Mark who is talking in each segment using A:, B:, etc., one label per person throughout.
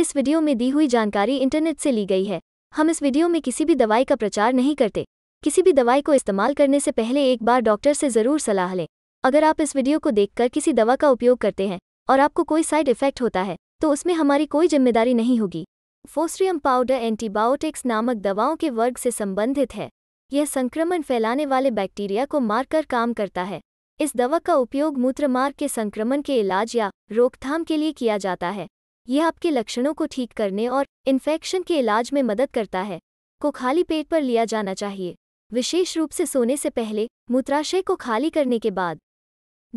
A: इस वीडियो में दी हुई जानकारी इंटरनेट से ली गई है हम इस वीडियो में किसी भी दवाई का प्रचार नहीं करते किसी भी दवाई को इस्तेमाल करने से पहले एक बार डॉक्टर से ज़रूर सलाह लें अगर आप इस वीडियो को देखकर किसी दवा का उपयोग करते हैं और आपको कोई साइड इफेक्ट होता है तो उसमें हमारी कोई जिम्मेदारी नहीं होगी फोस्ट्रियम पाउडर एंटीबायोटिक्स नामक दवाओं के वर्ग से संबंधित है यह संक्रमण फैलाने वाले बैक्टीरिया को मारकर काम करता है इस दवा का उपयोग मूत्रमार्ग के संक्रमण के इलाज या रोकथाम के लिए किया जाता है यह आपके लक्षणों को ठीक करने और इन्फेक्शन के इलाज में मदद करता है को खाली पेट पर लिया जाना चाहिए विशेष रूप से सोने से पहले मूत्राशय को खाली करने के बाद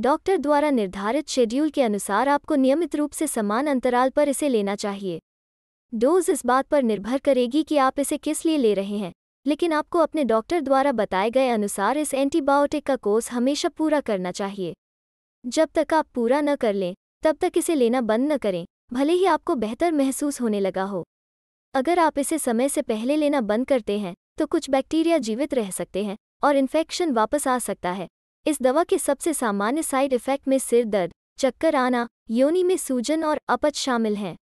A: डॉक्टर द्वारा निर्धारित शेड्यूल के अनुसार आपको नियमित रूप से समान अंतराल पर इसे लेना चाहिए डोज इस बात पर निर्भर करेगी कि आप इसे किस लिए ले रहे हैं लेकिन आपको अपने डॉक्टर द्वारा बताए गए अनुसार इस एंटीबायोटिक का कोर्स हमेशा पूरा करना चाहिए जब तक आप पूरा न कर लें तब तक इसे लेना बंद न करें भले ही आपको बेहतर महसूस होने लगा हो अगर आप इसे समय से पहले लेना बंद करते हैं तो कुछ बैक्टीरिया जीवित रह सकते हैं और इन्फेक्शन वापस आ सकता है इस दवा के सबसे सामान्य साइड इफेक्ट में सिर दर्द चक्कर आना योनि में सूजन और अपच शामिल हैं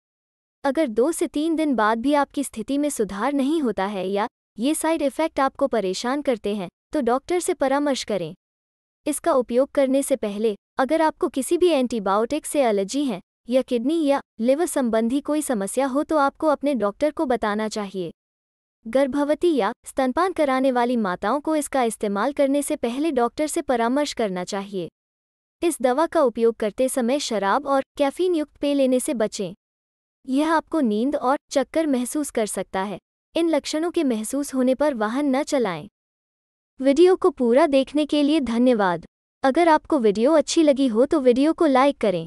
A: अगर दो से तीन दिन बाद भी आपकी स्थिति में सुधार नहीं होता है या ये साइड इफेक्ट आपको परेशान करते हैं तो डॉक्टर से परामर्श करें इसका उपयोग करने से पहले अगर आपको किसी भी एंटीबायोटिक से एलर्जी है या किडनी या लिवर संबंधी कोई समस्या हो तो आपको अपने डॉक्टर को बताना चाहिए गर्भवती या स्तनपान कराने वाली माताओं को इसका इस्तेमाल करने से पहले डॉक्टर से परामर्श करना चाहिए इस दवा का उपयोग करते समय शराब और कैफीन युक्त पेय लेने से बचें यह आपको नींद और चक्कर महसूस कर सकता है इन लक्षणों के महसूस होने पर वाहन न चलाएं वीडियो को पूरा देखने के लिए धन्यवाद अगर आपको वीडियो अच्छी लगी हो तो वीडियो को लाइक करें